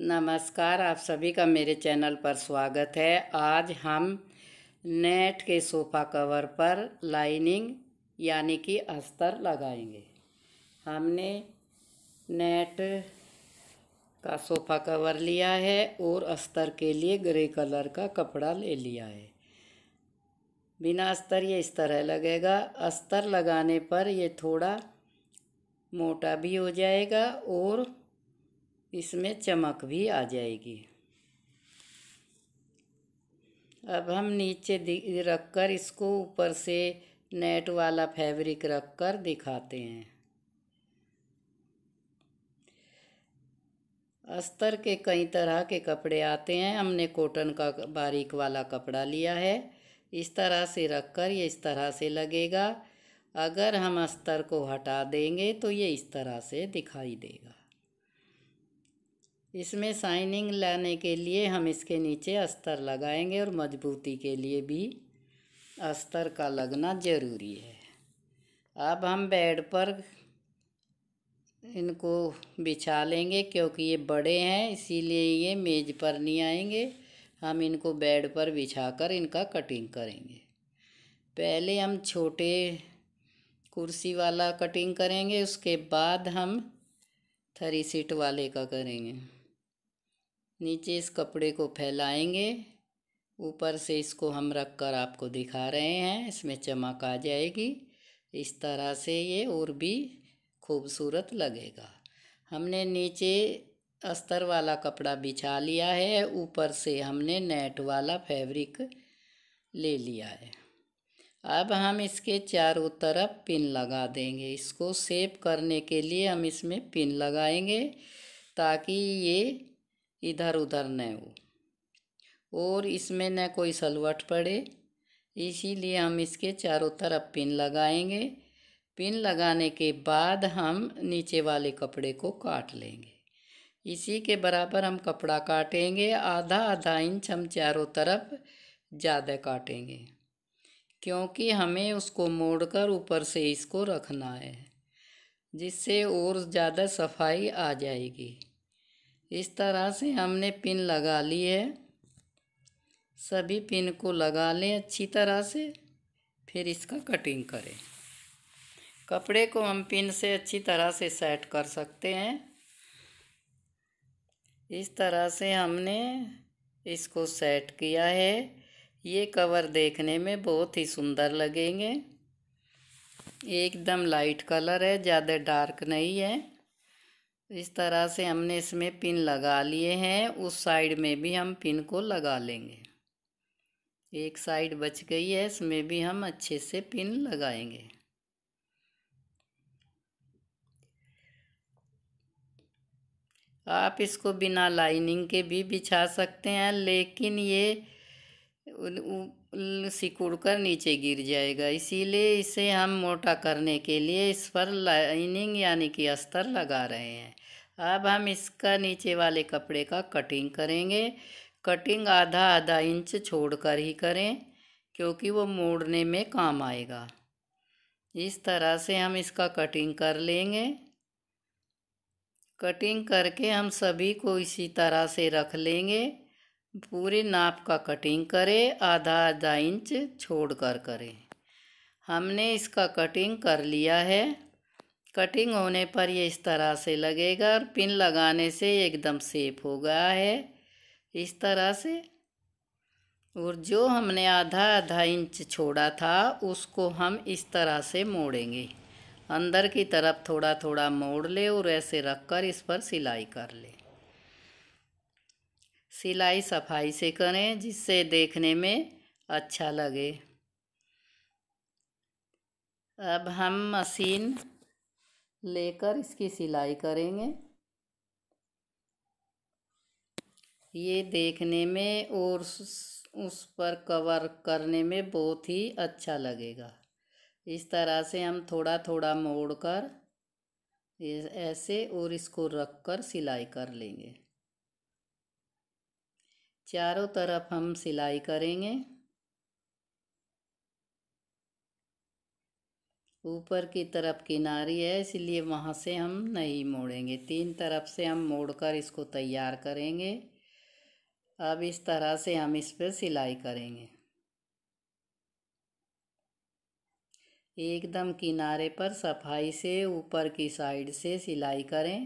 नमस्कार आप सभी का मेरे चैनल पर स्वागत है आज हम नेट के सोफ़ा कवर पर लाइनिंग यानी कि अस्तर लगाएंगे हमने नेट का सोफ़ा कवर लिया है और अस्तर के लिए ग्रे कलर का कपड़ा ले लिया है बिना अस्तर ये इस तरह लगेगा अस्तर लगाने पर ये थोड़ा मोटा भी हो जाएगा और इसमें चमक भी आ जाएगी अब हम नीचे रख कर इसको ऊपर से नेट वाला फैब्रिक रख कर दिखाते हैं अस्तर के कई तरह के कपड़े आते हैं हमने कॉटन का बारीक वाला कपड़ा लिया है इस तरह से रख कर ये इस तरह से लगेगा अगर हम अस्तर को हटा देंगे तो ये इस तरह से दिखाई देगा इसमें साइनिंग लाने के लिए हम इसके नीचे अस्तर लगाएंगे और मजबूती के लिए भी अस्तर का लगना ज़रूरी है अब हम बेड पर इनको बिछा लेंगे क्योंकि ये बड़े हैं इसीलिए ये मेज़ पर नहीं आएंगे हम इनको बेड पर बिछाकर इनका कटिंग करेंगे पहले हम छोटे कुर्सी वाला कटिंग करेंगे उसके बाद हम थ्री सीट वाले का करेंगे नीचे इस कपड़े को फैलाएंगे ऊपर से इसको हम रख कर आपको दिखा रहे हैं इसमें चमक आ जाएगी इस तरह से ये और भी खूबसूरत लगेगा हमने नीचे अस्तर वाला कपड़ा बिछा लिया है ऊपर से हमने नेट वाला फैब्रिक ले लिया है अब हम इसके चारों तरफ पिन लगा देंगे इसको सेप करने के लिए हम इसमें पिन लगाएंगे ताकि ये इधर उधर न हो और इसमें न कोई सलवट पड़े इसीलिए हम इसके चारों तरफ पिन लगाएंगे पिन लगाने के बाद हम नीचे वाले कपड़े को काट लेंगे इसी के बराबर हम कपड़ा काटेंगे आधा आधा इंच हम चारों तरफ ज़्यादा काटेंगे क्योंकि हमें उसको मोड़कर ऊपर से इसको रखना है जिससे और ज़्यादा सफाई आ जाएगी इस तरह से हमने पिन लगा ली है सभी पिन को लगा लें अच्छी तरह से फिर इसका कटिंग करें कपड़े को हम पिन से अच्छी तरह से सेट कर सकते हैं इस तरह से हमने इसको सेट किया है ये कवर देखने में बहुत ही सुंदर लगेंगे एकदम लाइट कलर है ज़्यादा डार्क नहीं है इस तरह से हमने इसमें पिन लगा लिए हैं उस साइड में भी हम पिन को लगा लेंगे एक साइड बच गई है इसमें भी हम अच्छे से पिन लगाएंगे आप इसको बिना लाइनिंग के भी बिछा सकते हैं लेकिन ये सिकुड़ कर नीचे गिर जाएगा इसीलिए इसे हम मोटा करने के लिए इस पर लाइनिंग यानी कि अस्तर लगा रहे हैं अब हम इसका नीचे वाले कपड़े का कटिंग करेंगे कटिंग आधा आधा इंच छोड़कर ही करें क्योंकि वो मोड़ने में काम आएगा इस तरह से हम इसका कटिंग कर लेंगे कटिंग करके हम सभी को इसी तरह से रख लेंगे पूरे नाप का कटिंग करें आधा आधा इंच छोड़ कर करें हमने इसका कटिंग कर लिया है कटिंग होने पर ये इस तरह से लगेगा और पिन लगाने से एकदम सेफ हो गया है इस तरह से और जो हमने आधा आधा इंच छोड़ा था उसको हम इस तरह से मोड़ेंगे अंदर की तरफ थोड़ा थोड़ा मोड़ ले और ऐसे रखकर इस पर सिलाई कर ले सिलाई सफाई से करें जिससे देखने में अच्छा लगे अब हम मशीन लेकर इसकी सिलाई करेंगे ये देखने में और उस पर कवर करने में बहुत ही अच्छा लगेगा इस तरह से हम थोड़ा थोड़ा मोड़ कर ऐसे और इसको रख कर सिलाई कर लेंगे चारों तरफ हम सिलाई करेंगे ऊपर की तरफ किनारी है इसलिए वहाँ से हम नहीं मोड़ेंगे तीन तरफ से हम मोड़कर इसको तैयार करेंगे अब इस तरह से हम इस पर सिलाई करेंगे एकदम किनारे पर सफाई से ऊपर की साइड से सिलाई करें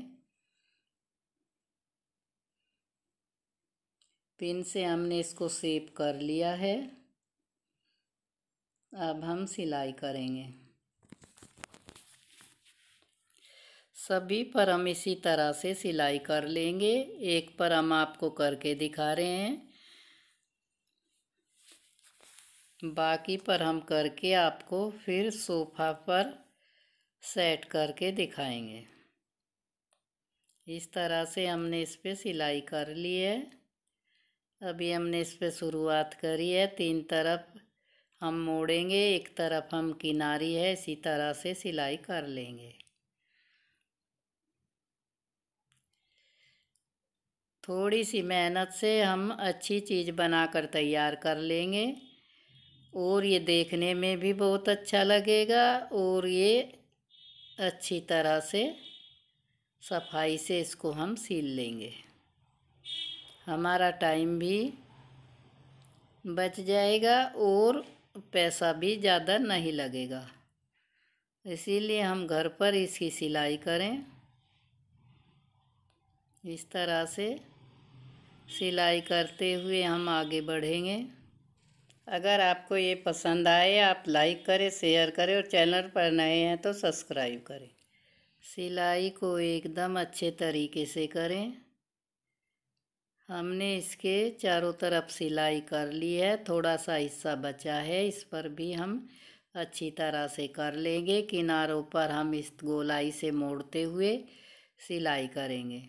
पिन से हमने इसको सेप कर लिया है अब हम सिलाई करेंगे सभी पर हम इसी तरह से सिलाई कर लेंगे एक पर हम आपको करके दिखा रहे हैं बाकी पर हम करके आपको फिर सोफा पर सेट करके दिखाएंगे इस तरह से हमने इस पर सिलाई कर ली है अभी हमने इस पर शुरुआत करी है तीन तरफ हम मोड़ेंगे एक तरफ हम किनारी है इसी तरह से सिलाई कर लेंगे थोड़ी सी मेहनत से हम अच्छी चीज़ बनाकर तैयार कर लेंगे और ये देखने में भी बहुत अच्छा लगेगा और ये अच्छी तरह से सफाई से इसको हम सील लेंगे हमारा टाइम भी बच जाएगा और पैसा भी ज़्यादा नहीं लगेगा इसीलिए हम घर पर इसकी सिलाई करें इस तरह से सिलाई करते हुए हम आगे बढ़ेंगे अगर आपको ये पसंद आए आप लाइक करें शेयर करें और चैनल पर नए हैं तो सब्सक्राइब करें सिलाई को एकदम अच्छे तरीके से करें हमने इसके चारों तरफ सिलाई कर ली है थोड़ा सा हिस्सा बचा है इस पर भी हम अच्छी तरह से कर लेंगे किनारों पर हम इस गोलाई से मोड़ते हुए सिलाई करेंगे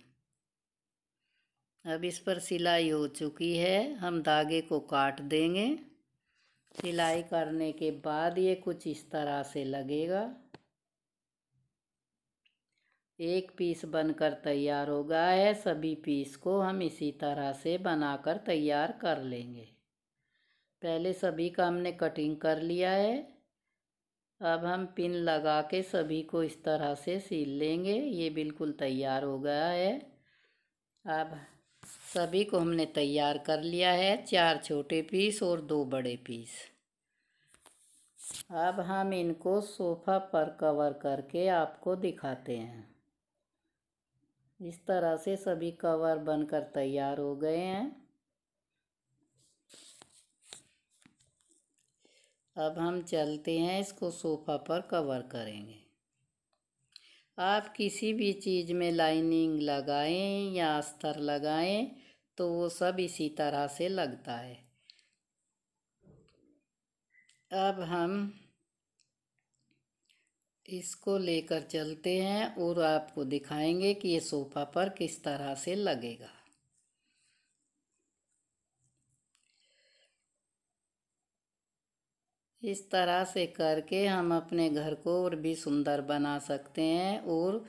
अब इस पर सिलाई हो चुकी है हम धागे को काट देंगे सिलाई करने के बाद ये कुछ इस तरह से लगेगा एक पीस बनकर तैयार हो गया है सभी पीस को हम इसी तरह से बनाकर तैयार कर लेंगे पहले सभी का हमने कटिंग कर लिया है अब हम पिन लगा के सभी को इस तरह से सिल लेंगे ये बिल्कुल तैयार हो गया है अब सभी को हमने तैयार कर लिया है चार छोटे पीस और दो बड़े पीस अब हम इनको सोफ़ा पर कवर करके आपको दिखाते हैं इस तरह से सभी कवर बनकर तैयार हो गए हैं अब हम चलते हैं इसको सोफ़ा पर कवर करेंगे आप किसी भी चीज़ में लाइनिंग लगाएं या अस्तर लगाएं तो वो सब इसी तरह से लगता है अब हम इसको लेकर चलते हैं और आपको दिखाएंगे कि ये सोफ़ा पर किस तरह से लगेगा इस तरह से करके हम अपने घर को और भी सुंदर बना सकते हैं और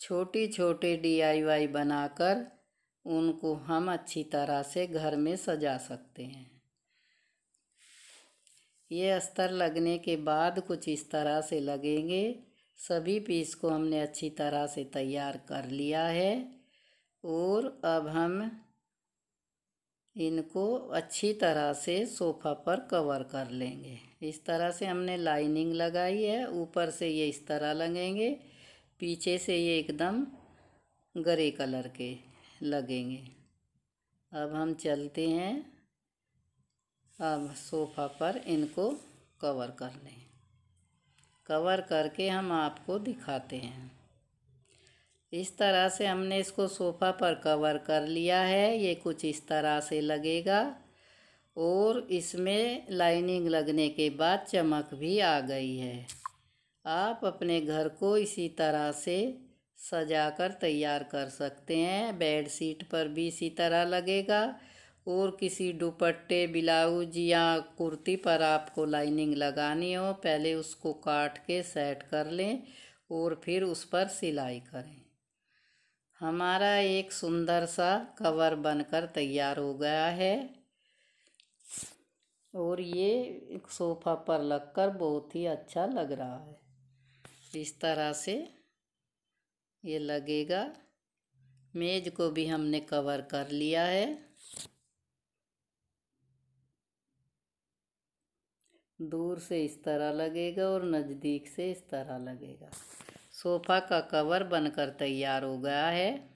छोटी छोटे डीआईवाई बनाकर उनको हम अच्छी तरह से घर में सजा सकते हैं ये अस्तर लगने के बाद कुछ इस तरह से लगेंगे सभी पीस को हमने अच्छी तरह से तैयार कर लिया है और अब हम इनको अच्छी तरह से सोफ़ा पर कवर कर लेंगे इस तरह से हमने लाइनिंग लगाई है ऊपर से ये इस तरह लगेंगे पीछे से ये एकदम ग्रे कलर के लगेंगे अब हम चलते हैं अब सोफ़ा पर इनको कवर कर लें कवर करके हम आपको दिखाते हैं इस तरह से हमने इसको सोफ़ा पर कवर कर लिया है ये कुछ इस तरह से लगेगा और इसमें लाइनिंग लगने के बाद चमक भी आ गई है आप अपने घर को इसी तरह से सजा कर तैयार कर सकते हैं बेड शीट पर भी इसी तरह लगेगा और किसी दुपट्टे ब्लाउज या कुर्ती पर आपको लाइनिंग लगानी हो पहले उसको काट के सेट कर लें और फिर उस पर सिलाई करें हमारा एक सुंदर सा कवर बनकर तैयार हो गया है और ये सोफ़ा पर लगकर बहुत ही अच्छा लग रहा है इस तरह से ये लगेगा मेज को भी हमने कवर कर लिया है दूर से इस तरह लगेगा और नज़दीक से इस तरह लगेगा सोफा का कवर बनकर तैयार हो गया है